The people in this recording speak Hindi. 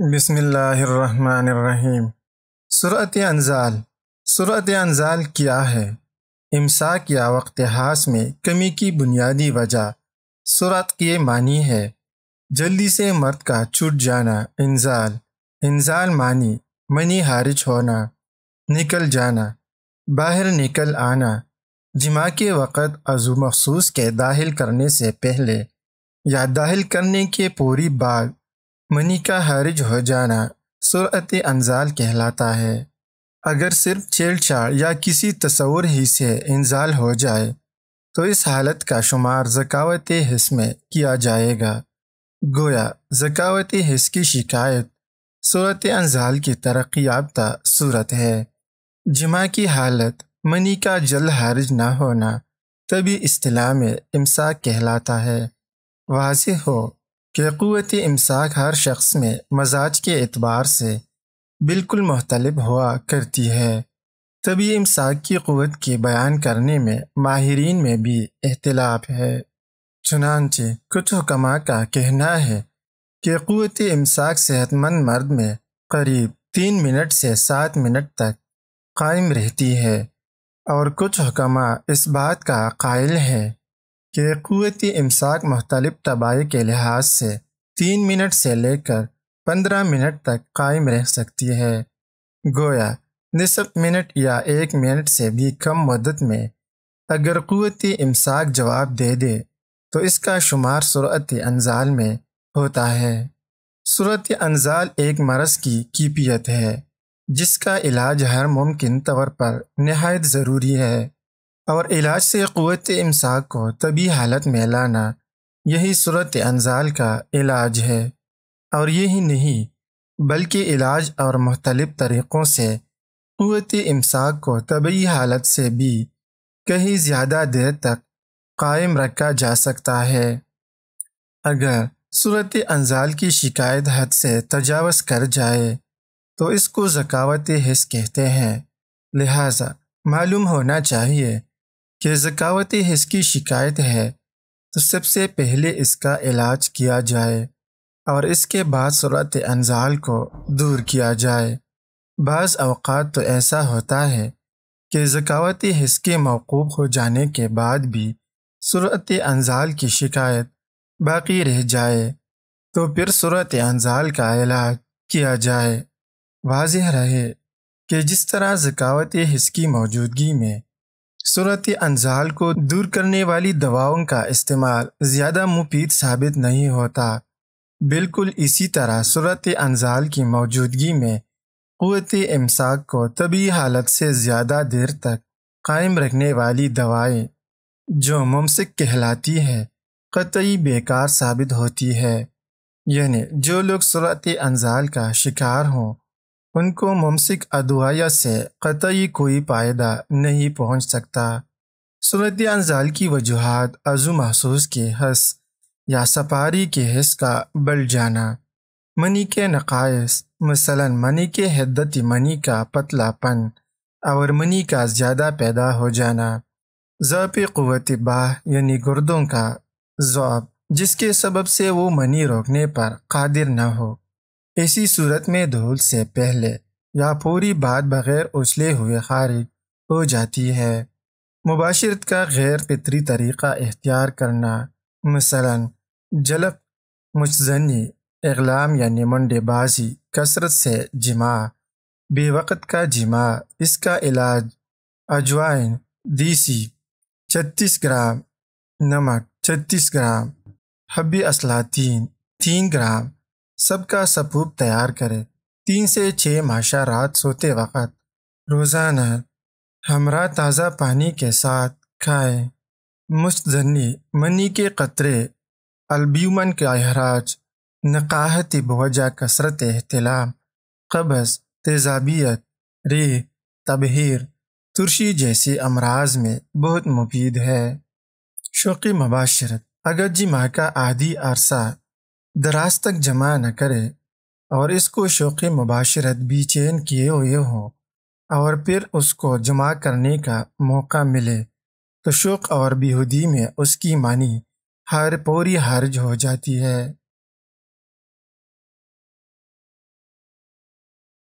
बसमीम सुरत अनजाल सुरत अनजाल क्या है इमसाक या वक्त हास में कमी की बुनियादी वजह सुरत के मानी है जल्दी से मर्द का छूट जाना इंजाल इंजाल मानी मनी हारिज होना निकल जाना बाहर निकल आना जिमा के वक़्त अजू मखसूस के दाखिल करने से पहले या दाखिल करने के पूरी बाद मुनि का हारिज हो जाना सुरत अनजाल कहलाता है अगर सिर्फ छेड़छाड़ या किसी तस्वुर ही से इंजाल हो जाए तो इस हालत का शुमार जकावत हिस्स में किया जाएगा गोया जकावत हिस्स की शिकायत सूरत अनजाल की तरक्की याफ्ता सूरत है जमा की हालत मनी का जल हारिज ना होना तभी अतलाह में इमसाक कहलाता है वाज हो कि क़वत इमसाक हर शख्स में मजाज के अतबार से बिल्कुल मुख्तलब हुआ करती है तभी इमसाक की क़वत के बयान करने में माहरीन में भी अख्तिलाफ है चुनानचे कुछ हुक्मा का कहना है कि क़वत इमसाक सेहतमंद मर्द में करीब तीन मिनट से सात मिनट तक कायम रहती है और कुछ हुक्मा इस बात का कायल है कि क़वत इमसाक मुख्तलिफ तबाही के लिहाज से तीन मिनट से लेकर पंद्रह मिनट तक कायम रह सकती है गोया नसफ मिनट या एक मिनट से भी कम मदत में अगर क़वत इमसाक जवाब दे दे तो इसका शुमार सूरत अनजाल में होता है सूरत अनजाल एक मरस की कीपियत है जिसका इलाज हर मुमकिन तौर पर नहायत ज़रूरी है और इलाज से क़वत इमसाक को तभी हालत में लाना यही सूरत अनजाल का इलाज है और यही नहीं बल्कि इलाज और मुख्तलिफ तरीक़ों से क़वत इमसाक को तबी हालत से भी कहीं ज़्यादा देर तक कायम रखा जा सकता है अगर सूरत अनजाल की शिकायत हद से तजावस कर जाए तो इसको जकावत हिस्स कहते हैं लिहाजा मालूम होना चाहिए कि जकावत हिस्स की शिकायत है तो सबसे पहले इसका इलाज किया जाए और इसके बाद सूरत अनजाल को दूर किया जाए बाज़ अवकात तो ऐसा होता है कि जकावत हिस के मौकूब हो जाने के बाद भी सूरत अनजाल की शिकायत बाकी रह जाए तो फिर सूरत अनजाल का इलाज किया जाए वाज रहे कि जिस तरह जकावत हिस की मौजूदगी में सूरत अनजाल को दूर करने वाली दवाओं का इस्तेमाल ज़्यादा मुफीद साबित नहीं होता बिल्कुल इसी तरह सूरत अनजाल की मौजूदगी में क़वत इमसाक को तभी हालत से ज़्यादा देर तक कायम रखने वाली दवाएं जो मुमसिक कहलाती है कतई बेकार साबित होती है यानी जो लोग सूरत अनजाल का शिकार हों उनको मुमसिक अदवाया से कतई कोई पायदा नहीं पहुंच सकता सूरत अंजाल की वजूहत अजू महसूस के हस या सपारी के हस का बढ़ जाना मनी के नकायस मसलन मनी के हदत मनी का पतलापन और मनी का ज़्यादा पैदा हो जाना ज़ब क़वत बाह यानी गुर्दों का ज़ब जिसके सबब से वो मनी रोकने पर कादिर न हो इसी सूरत में धूल से पहले या पूरी बात बगैर उछले हुए खारिज हो जाती है मुबाशरत का गैर फितरी तरीक़ा इख्तियार करना मसलन जलप मुचजनी एगलाम यानी मंडेबाजी कसरत से जिमा बेवक़त का जिमा इसका इलाज अजवाइन दीसी छत्तीस ग्राम नमक छत्तीस ग्राम हब्बी असलातीन तीन ग्राम सबका सबूत तैयार करें तीन से छः माशा रात सोते वक़्त रोज़ाना हमरा ताज़ा पानी के साथ खाएं मुस्तनी मनी के कतरे अलब्यूमन का अहराज नकाहती बवजा कसरत अहतलाम कबस तेजाबियत रे तबहर तुरशी जैसे अमराज में बहुत मुफीद है शौक़ी मबाशरत जी माह का आधी अरसा दराज तक जमा न करे और इसको शौक़ मुबाशरत भी चैन किए हुए हों और फिर उसको जमा करने का मौका मिले तो शौक़ और बेहूदी में उसकी मानी हर पूरी हर्ज हो जाती है